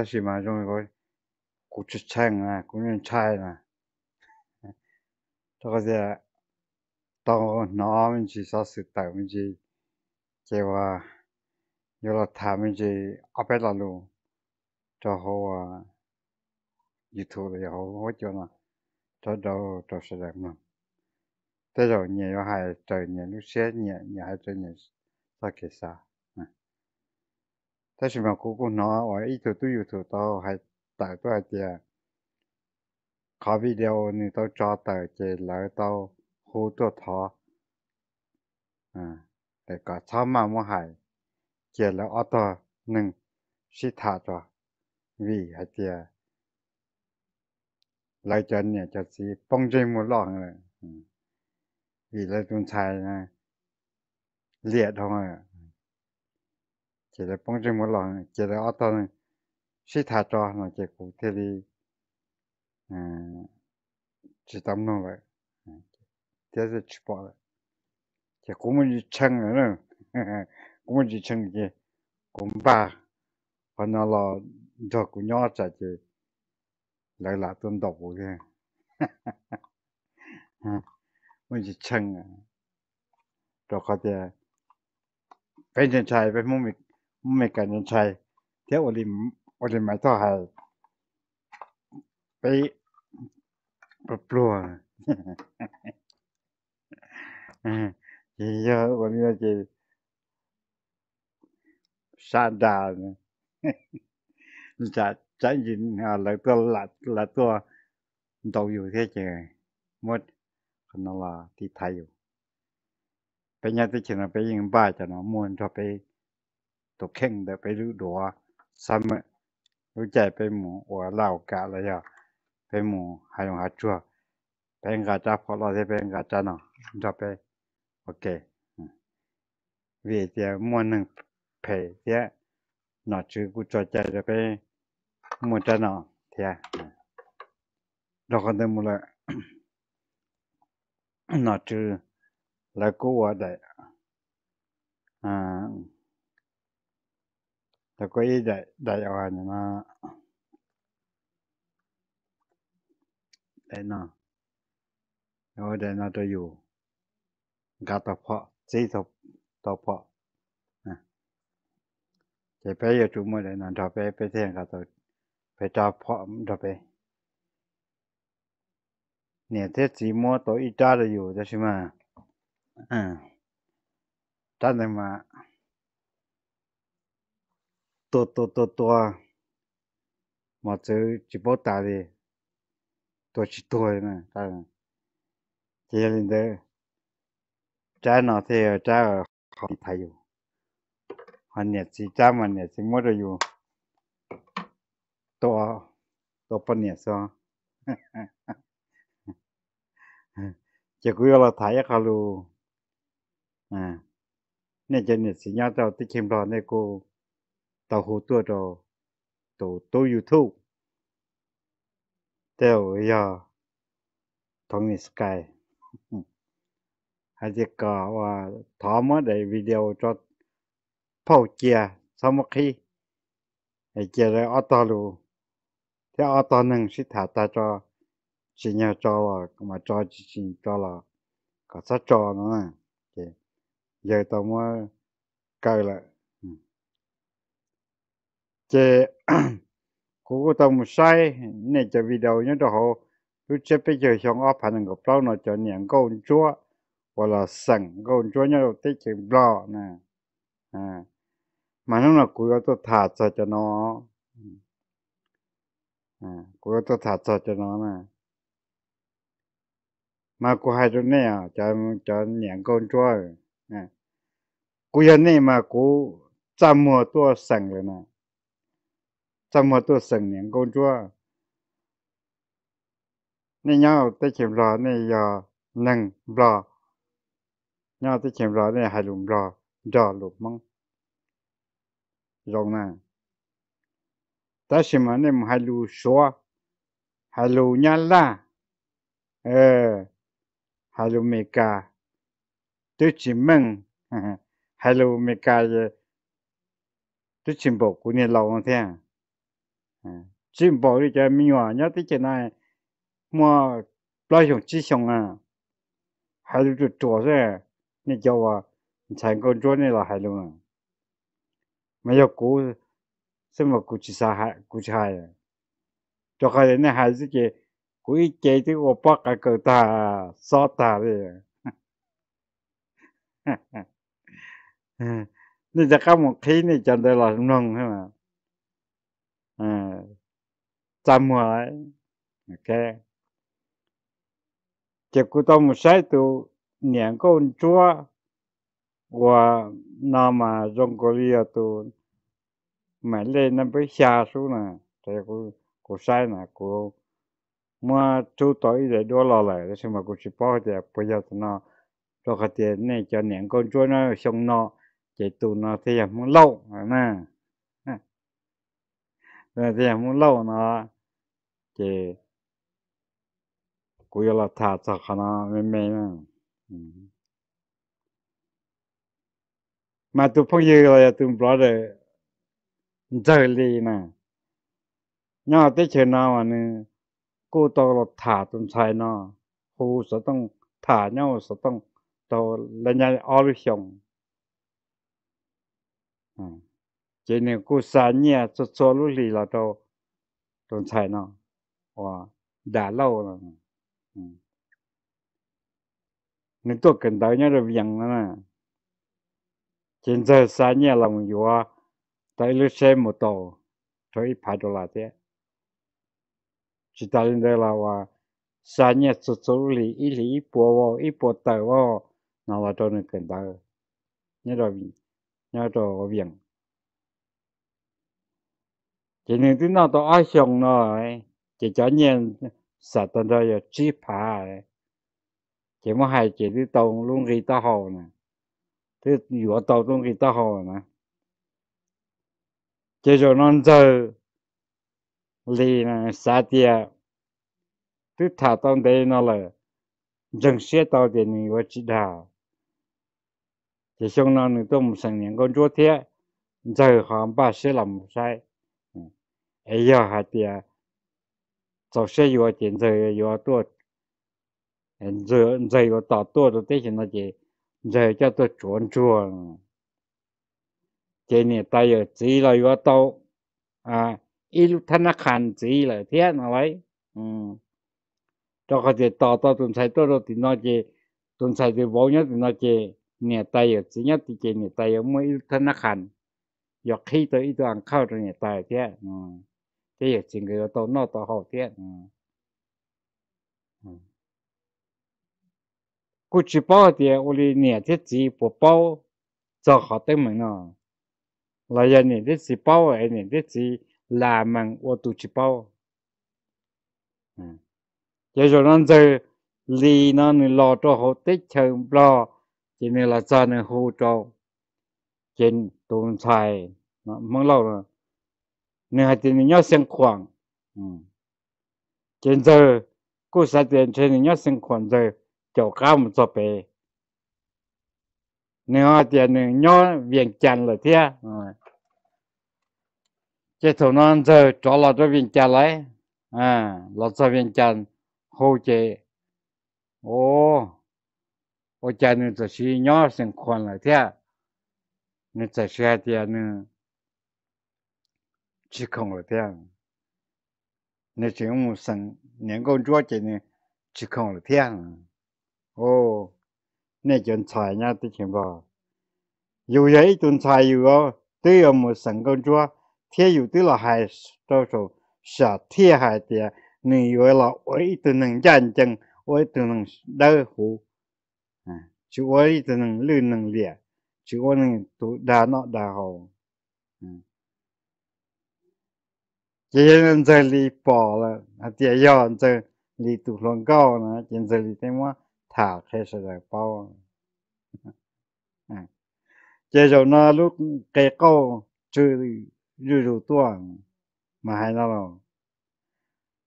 다시 말하면 이거 고추차이나 공연차이나 저거제 또 나오면지 사스 따면지 제와 여러 타면지 아베라로 저호와 유튜브에 호호잖아 저도 저시라면这种年又还这年六些年，你还这年咋给啥？ 但是嘛，姑姑 nó ở ít chỗ tôi chỗ tao hay tại tôi hay chè có video nên tao cho tờ chè lỡ tao hô cho à để có sao mà mua hay chè lỡ ở tao nâng sĩ thả cho vì hay chè lại cho nè cho bông dây mua lọ rồi vì là chúng xài liệt thôi chỉ là bông chim một lần chỉ là ở đó sĩ thà cho nó chỉ cụ thể đi à, chỉ tâm nó vậy à, thế là chỉ bỏ vậy chỉ cũng muốn chăng nữa cũng muốn chăng cái, cũng ba còn nó là cho cũng nhỏ chả chỉ lại là tuân độc cái muốn chăng rồi có thể bên trên trái bên mông mình ม่มีการยนชัยเที่ยวอลิมโอลิมาม่ต่อให้ไปปลัว่งเยอะวันนี้จะซาดานจะจะยินอะไรตัวละละตัวตกอยู่ที่เจงมดคนละที่ไทยอยู่ เป็นยังติดเชียงไปยังบ้าจะเนาะมวนจะไปตัวเข่งแเดไปรู้ดัวซ้ำรู้ใจไปหมูอัวเล่ากะเลยอ่ะไปหมูหายงหาจั่วเป็นกาจ้าพอเราจะเป็นกาจ้าเนาะจะไป โอเคเวียเจียมวนหนึ่งเพยเจียหนอจือกูจอใจจะไปมวนจ้าเนาะเทียเรากนเด้มเลยหนอจือแล้วกูว่าได้อ่าแต่ก็ยだよได้ได้นะโอ้ได้นะตัวอยู่กาตะเพาะซีตะตะเพาะนะจะไปอยู่จุ่มเลยนนถอาไปไปเที่ยงกาตะไปตบเพาะถอไป เนี่ย เทศสีมัวตัวอีจ้าจะอยู่ใช่ไหมอ่าจ้าจะมา tua tua tua tua mà chứ chỉ bảo ta đi tôi chỉ tôi nè ta nè chỉ lên đây cha nó thì cha ở học thầy อยู่หันเนี่ยสิจ้ามันเนี่ยสิมัวอยู่ตัวตัวปนเนี่ยซอจะกูเราถ่ายเขาลูอ่าเนี่ยจะเนี่ยสิญาติเราที่เข้มรอนเนี่ยกู tàu hồ tua đồ tổ tổ yêu thu tèo ya Tommy Sky hay gì cả và thọ mới để video cho phao chia sau một khi để chia ra auto luôn thế auto nâng sẽ thả ta cho chỉ nhau cho là mà cho chỉ cho là có sát cho nữa nè giờ tao mới cài lại chế cú cú tao một sai nè cho video nhớ đó họ lúc chế bây giờ xong ốp hành ngọc lâu nó cho nhẹn câu chúa hoặc là sẵn câu chúa nhớ đầu tích chữ lo nè à mà nó là cú tôi thả cho cho nó à cú tôi thả cho cho nó nè mà cô hai chỗ này à cho cho nhẹn câu chúa à, cú giờ này mà cô chăm mùa tôi sẵn rồi nè 这么多省年工作，你要在前了，你要能了，你要在前了，你还弄了，着了吗？rồi nè ta xem mà nem hai lu xóa hai lu nhà la ờ hai lu mẹ cả tôi chỉ mừng hai lu mẹ cả tôi chỉ bảo cô này lâu thế chim bò đi chơi mi hoa nhớ tới chuyện này mua lo dùng chi xong à hai đứa chuột chuột ra nên cho à thành công chuột này là hai à, mà giờ cú xem mà cú chỉ sa hai cú chỉ hai à. cho cái này hai đứa kia cú ít chơi thì ô bác cái cờ ta sao ta đi nên chắc các một khi này chẳng đây là nông hay mà À, tâm samurai ok chỉ cụ tông một sai tu niệm con chúa và nam mà cái Korea tu mà lên nó bị xa số nè thì cụ cụ sai nè cụ mà chú tối để đua lò lại thế mà cụ chỉ bảo thì bây giờ thì nó cho cái tiền này cho niệm con chúa nó xong nó chỉ tu nó thì là muốn lâu nè 那这样木老呢，这古有了他咋可能没没呢？嗯，嘛都朋友了呀，都不着这里呢。你要得去那玩呢，过到了他中才呢，胡说东他鸟说东，到人家阿里乡，嗯。今年过三年做做路里了都，种菜呢，哇，大老了，嗯，你多跟到人家养了呢，现在三年了没有啊，到一些没到，所以排到那的，其他人的了哇，三年做做路里一里一波哦，一波到哦，那我都能跟到，你都，你都养。chỉ nên tin nào đó ai xong rồi chỉ cho nhiên sợ tận rồi giờ chỉ phá chỉ mà hai chỉ đi tàu luôn khi ta hồ nè thế vừa tàu luôn khi ta hồ nè chỉ cho non giờ lì nè sa tiệt thứ thả tao đây nó là dân xe tao thì mình có chỉ đạo chỉ xong nó nữa tôi một sáng nhận con chúa thế giờ họ ba sẽ làm sai 哎呀，还得早些有点子有多，嗯，这这有大多的这些那些，这叫做专注。今年大约只了有到啊，一路他那看只了天哪来，嗯，这个就大到总裁多多的那些，总裁的王爷的那些。เนี่ยตายอยู่สิ่งที่เจเนี่ยตายอยู่เมื่อธนาคารอยากให้ตัวอีตัวอังเข้าตัวเนี่ยตายแท้อืม这也整个都闹到好点，嗯嗯，过去包的我的年纪只不包，做好的门啊，来呀年纪只包哎，年纪只南门我都去包，嗯，也就让这离那你老着好的成不了，今天来咱能护照，见东菜，那没老了。你还得你要先狂，嗯，现在过啥点钱你要先狂在就搞唔做呗，你还得你要变强了天，嗯，这头呢就找老多变强来，嗯，老多变强好些，哦，我家呢就是要先狂了天，你这些点呢。chỉ không ở thiên nè chúng ông sinh, nè con chúa chỉ nè chỉ không ở thiên ô nè chúng xài nha tới chuyện bò dù vậy tuần xài dù ô, tới có một sinh con chúa thế dù tới là hai cho số sợ thế hai thì nè gọi là ấy từ nâng chân chân ấy từ nâng đỡ hủ à chú ấy từ nâng lưu nâng lìa chú ấy nâng tụ đà nọ đà hồ 嗯。chỉ nhân chơi lì bỏ là à chỉ do giờ lì tụ lòng cao là chỉ chơi lì thêm mà thả thế sẽ là bao à chỉ rồi nó lúc cái câu chơi rủ rủ tuồng mà hay nó rồi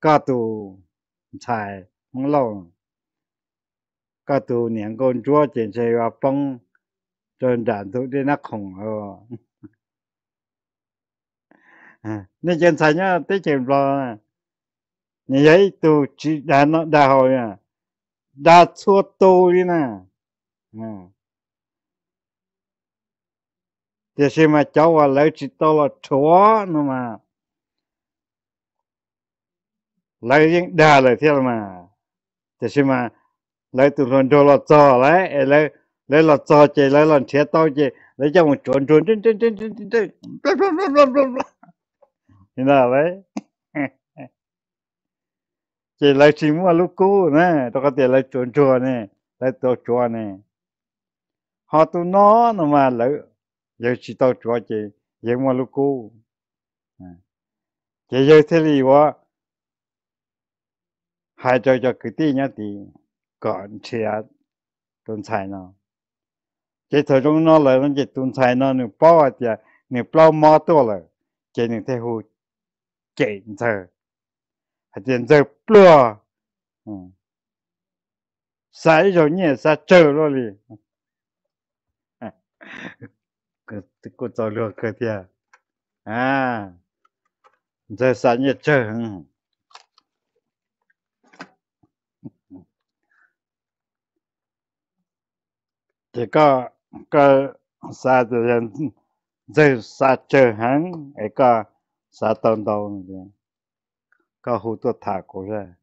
cả tụ xài mong lâu cả tụ niệm con chúa chỉ sẽ là phong trên đàn thuốc đi nắc khủng rồi nên trên sai nhá tới chèm lo như vậy tu chỉ đã nó đã hồi à đã xua tu đi nè thì khi mà cháu và lấy chỉ to là chúa nó mà lấy những đà lời theo mà thì khi mà lấy từ lần đầu là cho lấy lấy lấy là cho chị lấy là thế tao chị lấy cho một chuồn chuồn trên trên trên trên trên trên thế nào đấy chỉ là chỉ mua lúc cũ nè tôi có thể là chuồn chùa nè là tổ chùa nè họ tu nó nó mà lỡ giờ chỉ tổ chùa chỉ giờ mua lúc cũ à. chỉ giờ thì quá hai cho cho cái nhá thì còn chia tuần sai nó chỉ thời trong nó là nó chỉ tuần sai nó nửa bao à thì bao mò to là chỉ nửa thế 检测，检测不咯？嗯，啥时候你啥走了哩？哎，个这个走了个的啊，这啥你走？这个个啥子人，这啥走很那个。啥当当的，搞好多塔国噻，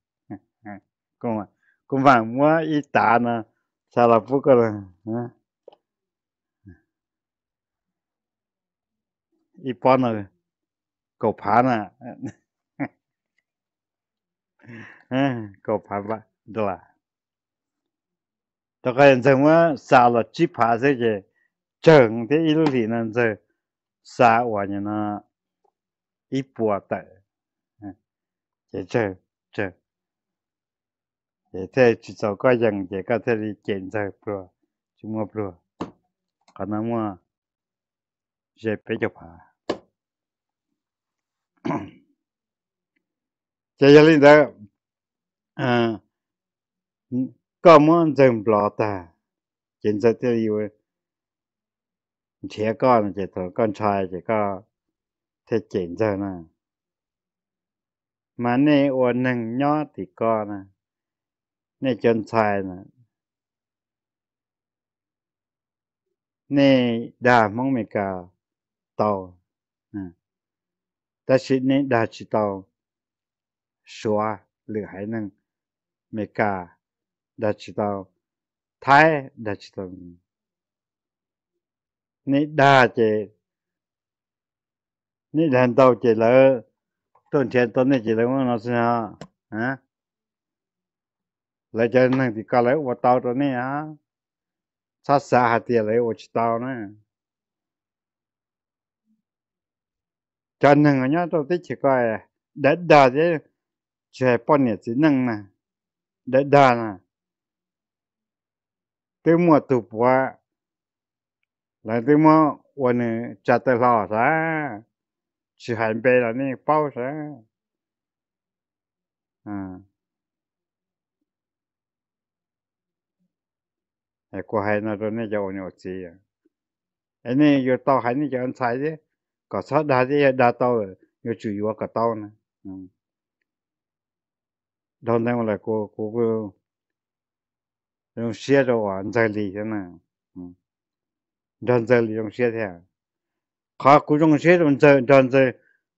公嘛公嘛，我一打呢，啥了不个了，嗯，一般呢，狗爬呢，嗯，狗爬吧，对吧？大概怎么杀了几爬这个，整的一路里呢，这杀完了呢。一波的，嗯，也这这，也在去找个人，也个这里检查不，怎么不，可能么，也别就怕。接下来的，嗯，嗯，干么真不老大，检查这里为，铁杆这头干柴这个。thế chuyển giờ nè mà nè ủa nâng nhó thì co nè nè chân xài nè nè đà mong mẹ cả tàu nè ta chỉ nè đà chỉ tàu xóa lửa hải nâng mẹ cả đà chỉ tàu thái đà chỉ tàu nè đà chỉ 你人到几楼？赚钱到那几楼？我老师啊，啊，来家那地搞来，我到着呢啊，他啥还得来我去到呢？cho nên người nhớ tôi thích chỉ coi đã đà thế trẻ con nhà chỉ năng nè đã đà nè tôi mua tụp quá là tôi mua quần chặt tay lò ra chỉ hai bê là nên bao sẽ à ai qua hai nó rồi nên giàu nhiều gì anh này giờ tao hai này giờ ăn sai chứ có sao đã thì đã tao giờ chủ yếu cả tao nè ừ. đâu nên là cô cô cô dùng xe rồi ăn giải lý thế nào ừ. đơn giải dùng xe thế à khá cố gắng xe trong giờ trong giờ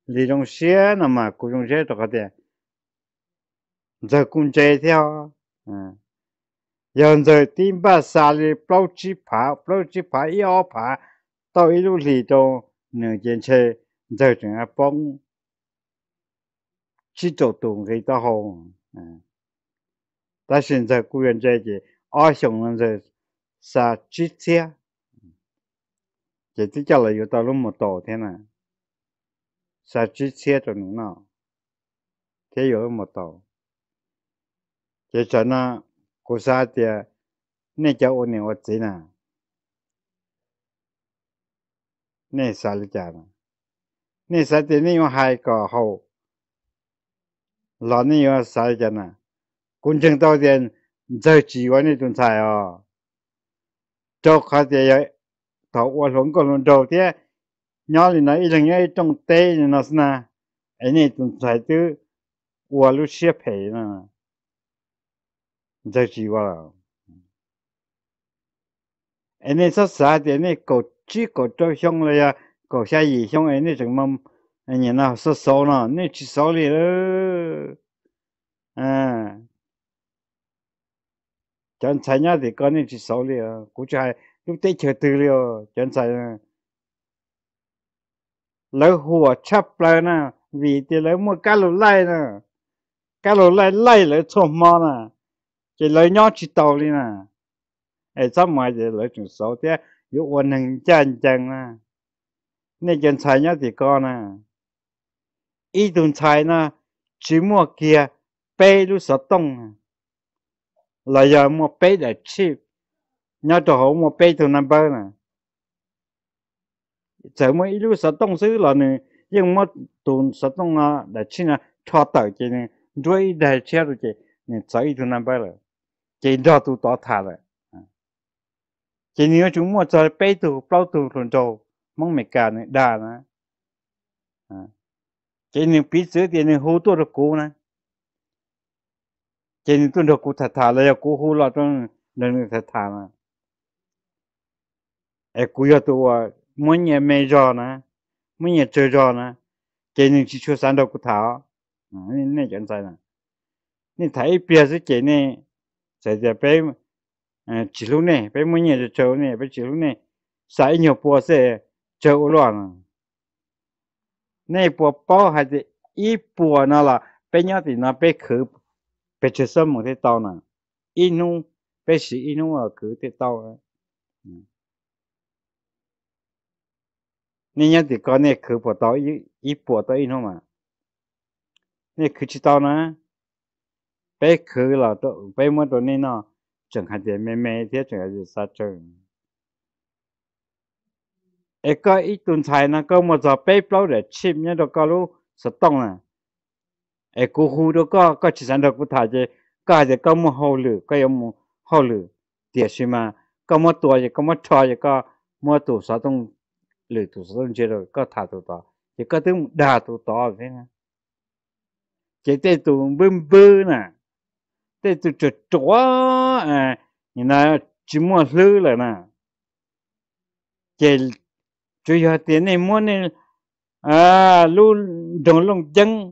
lý trong xe là mà cố gắng xe đó cái đấy giờ cũng chạy theo giờ giờ tìm ba xa đi bao chi phá bao chi phá ý ó phá tao ý lúc lý trong nửa chiến xe giờ chúng ta bông chỉ cho tụng cái đó ừ, ta hiện giờ cú trong xe chỉ ở trong giờ xa chi theo chỉ chỉ cho là yêu tao lúc một tổ thế này sao chỉ xe cho nó thế yêu một tổ chỉ cho nó cố sa thì nên cho ôn nhiều gì nè nên sao lại chả nè sao thì nên hai cái hậu là nên sao lại nè cũng chẳng đâu thì giờ chỉ có nên tồn tại cho khách thảo qua lũng còn lần đầu thế nhỏ thì nó ít nghe trong tê thì nó là ấy này tụng sai tư qua lúc xếp hệ là giờ chỉ qua rồi ấy này sao sao thì ấy này cổ chỉ cổ cho xong rồi à cổ xa gì xong ấy này chẳng mong anh này nào sao xấu nó này chỉ xấu đi đó à chẳng sai nhá thì con này chỉ xấu đi à cũng chưa lúc tết chờ từ liều chân sai lỡ hùa chắp lại nè vì thì lỡ mua cá lẩu lại nè cá lẩu lại lại lỡ thô mò nè chỉ lỡ nhỏ chỉ tàu đi nè ai sắp mà chỉ lỡ chúng sáu thế yếu quân hình chân chân nè nên chân sai nhá thì con nè ý tuần sai nè chỉ mua kia bê lúc sáu tông nè là giờ mua bê để chip nhớ trò hổ một bê từ năm bơ nè sợ mà ít lúc sợ tông xứ là nè nhưng mà tụn sợ tông à đã chi là cho tờ chị nè rồi đại xe rồi chị nè sợ ít từ năm bơ rồi chị đó tụ tỏ thả rồi à. chị nhớ chúng mà sợ bê từ bao từ thuần châu, mong mẹ cả nè à. đa nè chị nè biết sửa thì nè hô tôi được cố nè chị nè tôi được cố thả thả là cố hô là tôi nên thả thả mà ai cú yo tu wa mỗi nhà mẹ giò nè mỗi nhà chơi giò nè chỉ những chỉ cho sản đâu cũng thảo ờ, nên nên chẳng sai nè nên thấy bia sẽ cái này, sẽ giờ bé ờ, chỉ lúc nè bé mỗi nhà chơi này, bé chỉ lúc này, sai nhiều bùa sẽ chơi loạn Này bùa bao hay là ít bùa nó là bây giờ thì nó bé khử bé chơi sớm một cái tao nè ít nu bé sĩ ít nu ở khử cái tao 你要得搞那可不到一一波到一弄嘛，那可知道呢？白可了都白么多那呢，整还得每每天整还是啥整？一个一顿菜呢，个么子白包的吃，你都搞路是冻了。哎，古湖都搞搞起上头古台子，搞着搞么好了，搞有么好了，电视嘛，搞么多也搞么差也搞么多啥东。lười tụ sơn chơi rồi có thả tụ tỏ chỉ có tiếng đà tụ tỏ thế nè chỉ tê tụ bưng bơ nè tê tụ chỗ chỗ à nhìn là chỉ mua lư là nè chỉ chủ yếu tiền này mua này à lu đồng lông chân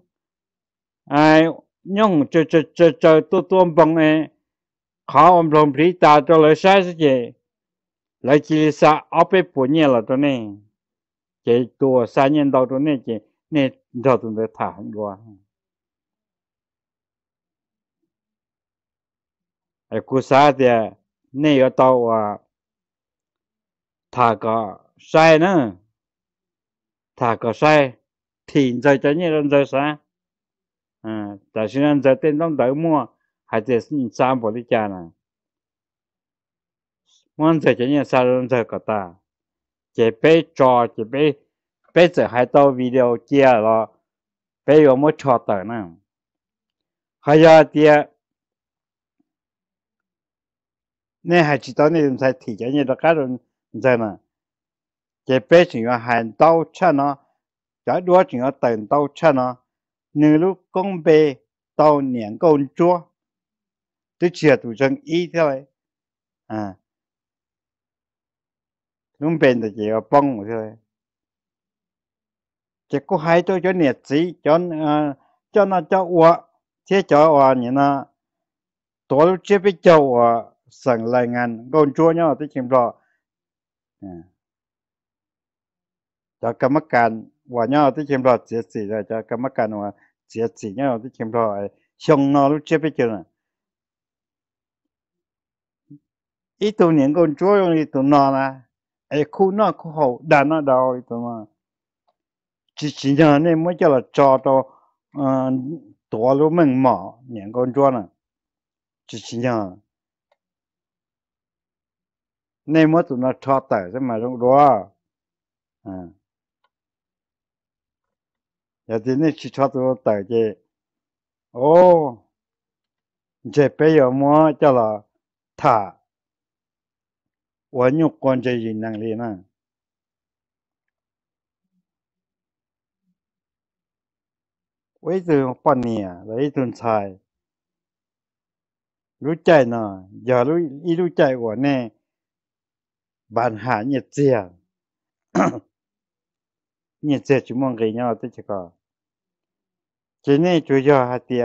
à nhông cho cho cho cho tôi tôi bằng này khó ông lòng bị ta cho lời sai gì lại chỉ là áp ép bốn nhà là tôi này 这多三年当中那件那老总在谈过，哎，古啥的那要到啊，他个晒呢，他个晒停在这呢，人在晒，嗯，但是人在电动头么，还得是你三不的家呢，我在这呢，啥人在个打。chỉ bé cho chỉ bé bé giờ hai tao video kia là bé có một cho tờ nè hay là tia nè hai chỉ tao nè đừng sai cái này cái rồi giờ nè chỉ bé chỉ có hai tao cha nó cái đua chỉ có tận tao nếu lúc công bé tao công chúa tôi chia tụi chân ý thôi à nó bên thì chỉ ở bông thôi chỉ có hai tôi cho nhiệt sĩ cho cho nó cho ua thế cho ua như nó tổ lúc chế với cho ua sẵn lại ngàn gồm chua nhau tới chìm rõ cho cảm ơn càn ua nhau tới chìm rõ chế sĩ rồi cho cảm ơn càn ua chế sĩ nhau tới chìm rõ xong nó lúc chế với cho này ít tuổi niệm gồm chua rồi tụ nó là ai khu nó khu hậu đàn nó đào thì mà chỉ chỉ nhờ nên mới cho là cho to tổ lũ mình mỏ những con chua nè chỉ chỉ nhờ nên mới tụi nó cho tải cho mà trong đó à giờ thì nên chỉ cho tụi nó tải chứ ô giờ bây giờ mới cho là thả วันยุก่อนจะยินนางเลยนะวัยรุ่นปหญญาวัยรุนชาย รู้ใจนะอย่ารู้ อีรู้ใจว่าแน่บานหาเนี่ยเสียเนี่ยเสียจุ่มงกันยอวติดจะก็จีนี่ยจุยยาหัดเตีย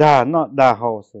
ด่าเนาะด่าเฮาสิ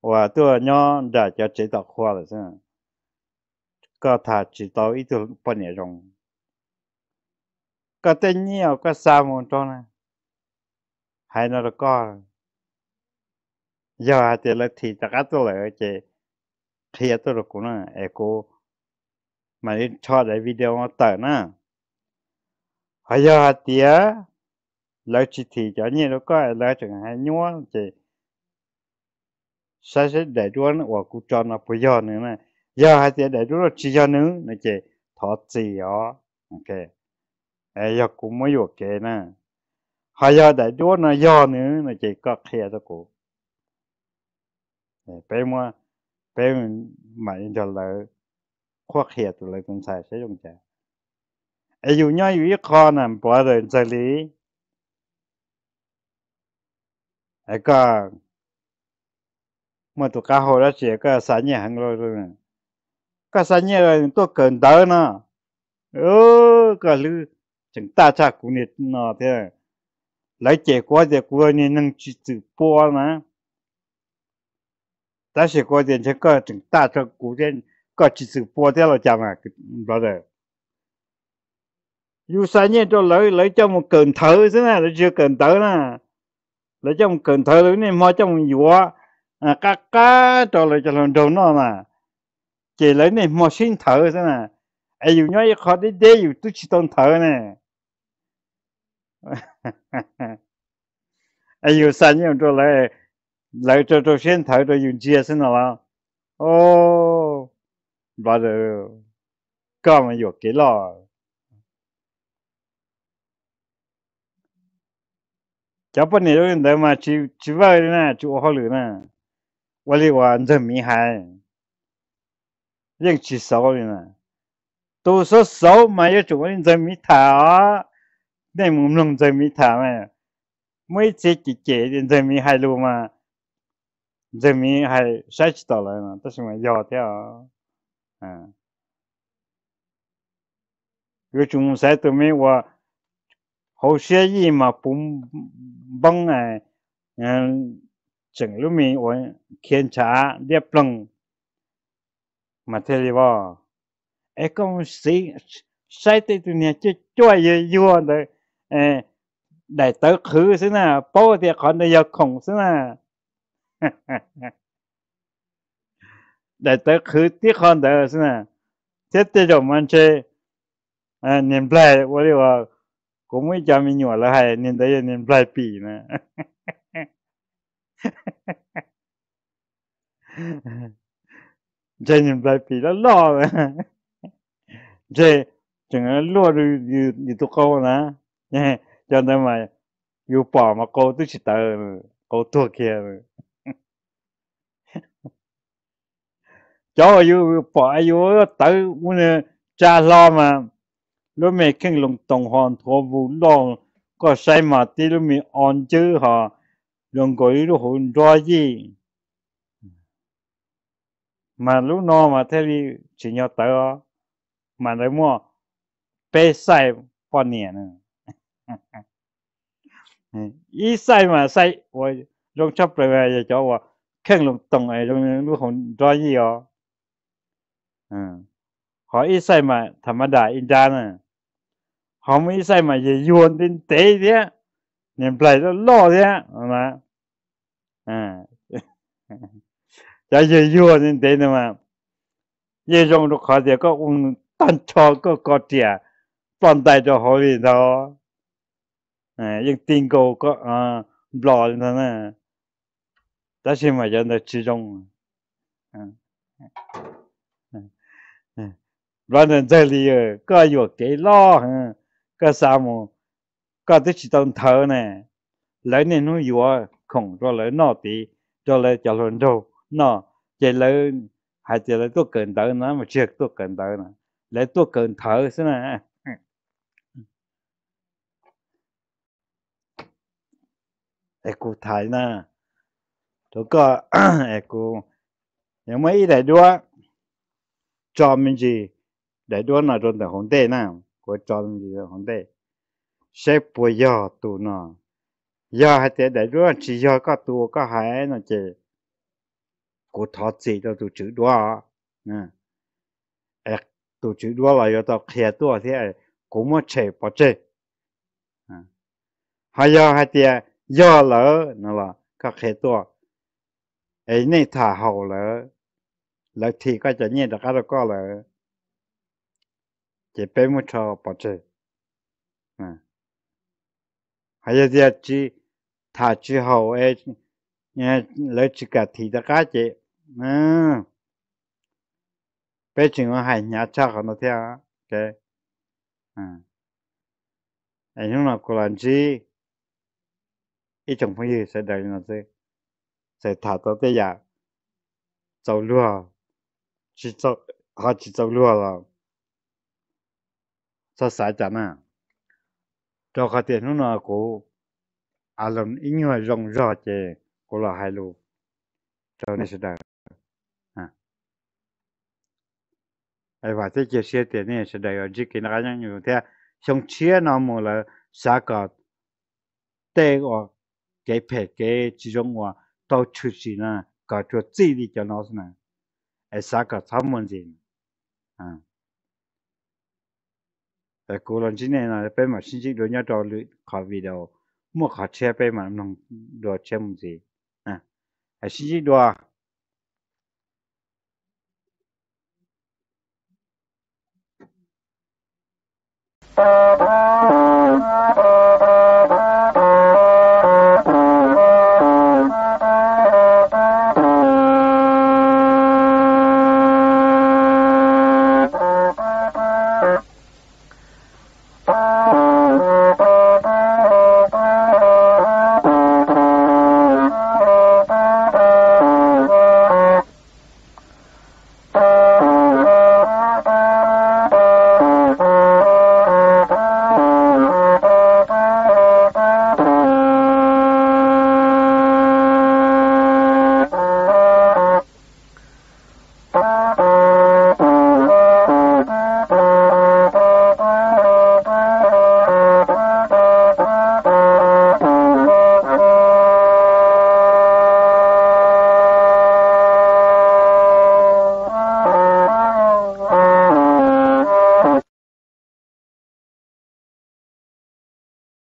và tôi nhớ đã cho chế tạo khoa rồi xem có thà chỉ tạo ít thứ bao nhiêu rong có tên nhiều có sao một trong này hay nó là có giờ thì là thì tất cả tôi là chế khi tôi là cũng là eco mà đi cho lại video nó tờ nữa hay giờ thì là chỉ thì cho nhiều nó có là chẳng hay nhúa chế sa sẽ để chúa nó hoặc cụ cho nó bây giờ nữa nè giờ hai tiền để chúa nó chỉ cho nữa nè chị thọ gì đó ok ấy giờ cũng mới được kệ nè hai giờ để chúa nó giờ nữa nè chị có khe cho cụ bé mua bé mà in cho lỡ khoác khe tụi lỡ cũng sai sẽ dùng chả ấy dù nhau dù ít khó nằm bỏ rồi xử lý ấy còn mà tụi cá hồ đó chỉ có sáng nhẹ hàng rồi rồi nè cá sáng nhẹ rồi tôi cần đỡ nó ơ cá lư chúng ta chắc cũng nhiệt nó thế à. lấy chế quá thì quá nên nâng chỉ từ bỏ nè ta sẽ có tiền chứ có chúng ta cho cụ tiền có chỉ từ bỏ thế là chẳng mà đó rồi dù sáng nhẹ cho lấy lấy cho một cần thở thế này là chưa cần thở nè lấy cho một cần thở rồi nên mà cho một dùa à cá cá trò lại cho lần đầu nó mà chỉ lấy này mò xin thở thế nè ai dù nhói khó đi đê dù tôi chỉ tôn thở nè ai dù sao nhiều trò lại lại trò trò xin thở rồi dùng chia xin nào ô bà rồi có mà dù kỹ lo cháu bên này đâu mà chỉ chỉ vơi nè chú họ lử nè 我的话，你这没喊，人去烧的呢。都说烧嘛，也中国人在没谈，内蒙人在没谈嘛，每次季节人在没喊路嘛，人民还晒起到了呢，都是嘛要的，嗯。有中山都没我，好些人嘛不帮哎，嗯。จึงรู้มีโอ้ยเขียนช้าเรียบลงมาเทลีว่าเอ็กซ์สิใช้ตัวเนี้ยจะช่วยเยอะเลยเอได้ตัวคือ่งน่ะโป้เดียคนเดียวของซึ่งน่ะได้ตัวคือ ที่คนเดอร์ซึ่งน่ะเทยจจะจบมันใช่เนียนแปลว่าเรียกว่ากูไม่จำมีหนวดแล้วให้เนียนได้เนียนแปลปีนะ这你别比了老了，这整个落着有有多高呢？哎，叫他们有宝嘛高都去打，高多开了。cháu yêu bỏ yêu tới muốn cha lo mà lúc mẹ kinh lòng tổng hòn thua vụ lo có sai mà tí lúc mẹ on chứ họ longoiru hundoaji mà lúc nó mà thế đi chỉ nhau tới mà lấy mua bê sai bao nhiêu nữa ý sai mà sai tôi lông chấp rồi về cho tôi khen lông tông ấy lông lúc hồn cho gì ó họ ý sai mà thầm đà in đa nè họ mới sai mà gì yuan đến tế thế nên play lo thế mà à giờ giờ vừa nên thế mà giờ trong lúc khó thì có un tan cho có có tiền toàn đại cho họ đi đó à những tiền cầu có à lo thế này đó à. À. À. là mà giờ nó chỉ trong à rồi nên đây là có nhiều cái lo ha cái sao mà cả thế chỉ tông thở nè lấy nên nó yêu không rồi lấy nó tí rồi lấy cho luôn đâu nó chỉ lấy hay chỉ lấy tôi cần thở nó mà chưa tôi cần thở nè lấy tôi cần thở thế nè ai cụ thái nè tôi có ai cụ nhưng mà ý đại đua cho mình gì đại đua là trong đại hồng tệ nè của cho mình gì sẽ bùa giờ tụ nó giờ hay thế đại luôn chỉ giờ có tụ có hại nó chỉ cụ thọ gì đâu tụ chữ đó nè tụ chữ đó là do tao khía tụ thế cũng mất chế bỏ chế hay giờ hay thế giờ lỡ nó là có khía tụ ấy này thả hậu lỡ lỡ thì có cho nhiên là cái đó có lỡ chỉ bé mất cho bỏ chế hay giờ chỉ thả chỉ hậu ấy nhé lấy chỉ cả thì đã cá chị à bây giờ chúng hay nhà cha còn nó theo cái à anh hôm nào cô làm gì ít chồng phải gì sẽ đợi nó sẽ sẽ thả tới bây giờ tàu lúa chỉ tàu họ chỉ tàu lúa sao sai chả nào cho cái tiền nó à, là của à làm ít nhiều rong rõ chè cô là hai lô cho nên sẽ đạt à ai và thế chia sẻ tiền này sẽ đạt ở chỉ cái nó nhiều thế à? xong chia nó mua là xã cả tệ ở cái phe cái chỉ trong hoa tao chú chỉ là cả cho chỉ đi cho nó là ai xã cả tham môn gì à kolon jine na pe ma shin ji do nya do lu kha vi do mo kha che pe ma nong do che mu ji a shin ji do a Thank you.